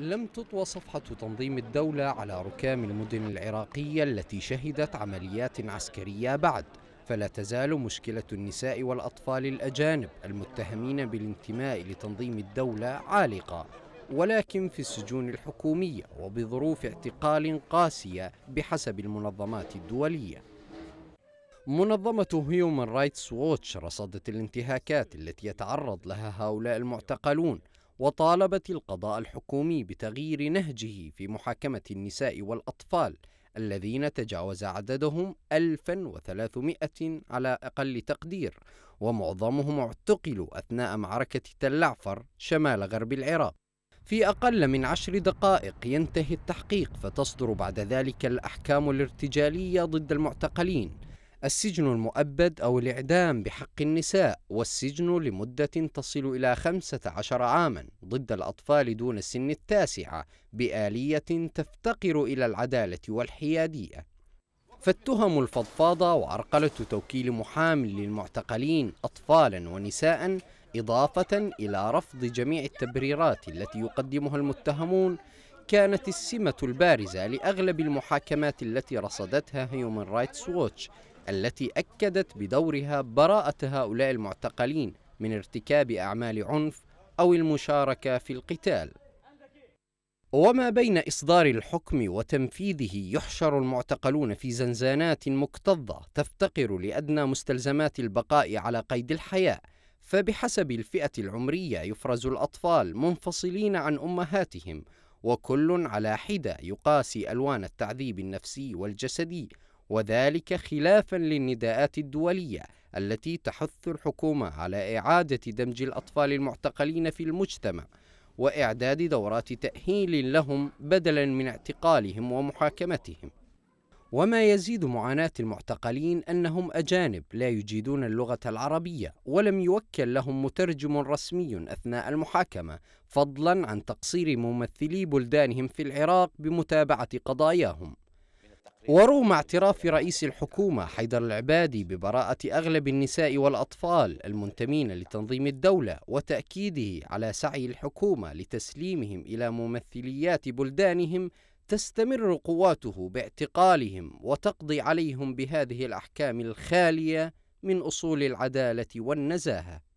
لم تطوى صفحة تنظيم الدولة على ركام المدن العراقية التي شهدت عمليات عسكرية بعد فلا تزال مشكلة النساء والأطفال الأجانب المتهمين بالانتماء لتنظيم الدولة عالقة ولكن في السجون الحكومية وبظروف اعتقال قاسية بحسب المنظمات الدولية منظمة هيومن رايتس ووتش رصدت الانتهاكات التي يتعرض لها هؤلاء المعتقلون وطالبت القضاء الحكومي بتغيير نهجه في محاكمة النساء والأطفال الذين تجاوز عددهم 1300 على أقل تقدير ومعظمهم اعتقلوا أثناء معركة تلعفر شمال غرب العراق في أقل من عشر دقائق ينتهي التحقيق فتصدر بعد ذلك الأحكام الارتجالية ضد المعتقلين السجن المؤبد أو الإعدام بحق النساء والسجن لمدة تصل إلى 15 عاما ضد الأطفال دون سن التاسعة بآلية تفتقر إلى العدالة والحيادية فالتهم الفضفاضة وعرقلة توكيل محام للمعتقلين أطفالا ونساء إضافة إلى رفض جميع التبريرات التي يقدمها المتهمون كانت السمة البارزة لأغلب المحاكمات التي رصدتها هيومن رايتس ووتش التي أكدت بدورها براءة هؤلاء المعتقلين من ارتكاب أعمال عنف أو المشاركة في القتال وما بين إصدار الحكم وتنفيذه يحشر المعتقلون في زنزانات مكتظة تفتقر لأدنى مستلزمات البقاء على قيد الحياة فبحسب الفئة العمرية يفرز الأطفال منفصلين عن أمهاتهم وكل على حدة يقاسي ألوان التعذيب النفسي والجسدي وذلك خلافا للنداءات الدولية التي تحث الحكومة على إعادة دمج الأطفال المعتقلين في المجتمع وإعداد دورات تأهيل لهم بدلا من اعتقالهم ومحاكمتهم وما يزيد معاناة المعتقلين أنهم أجانب لا يجيدون اللغة العربية ولم يوكل لهم مترجم رسمي أثناء المحاكمة فضلا عن تقصير ممثلي بلدانهم في العراق بمتابعة قضاياهم ورغم اعتراف رئيس الحكومة حيدر العبادي ببراءة أغلب النساء والأطفال المنتمين لتنظيم الدولة وتأكيده على سعي الحكومة لتسليمهم إلى ممثليات بلدانهم تستمر قواته باعتقالهم وتقضي عليهم بهذه الأحكام الخالية من أصول العدالة والنزاهة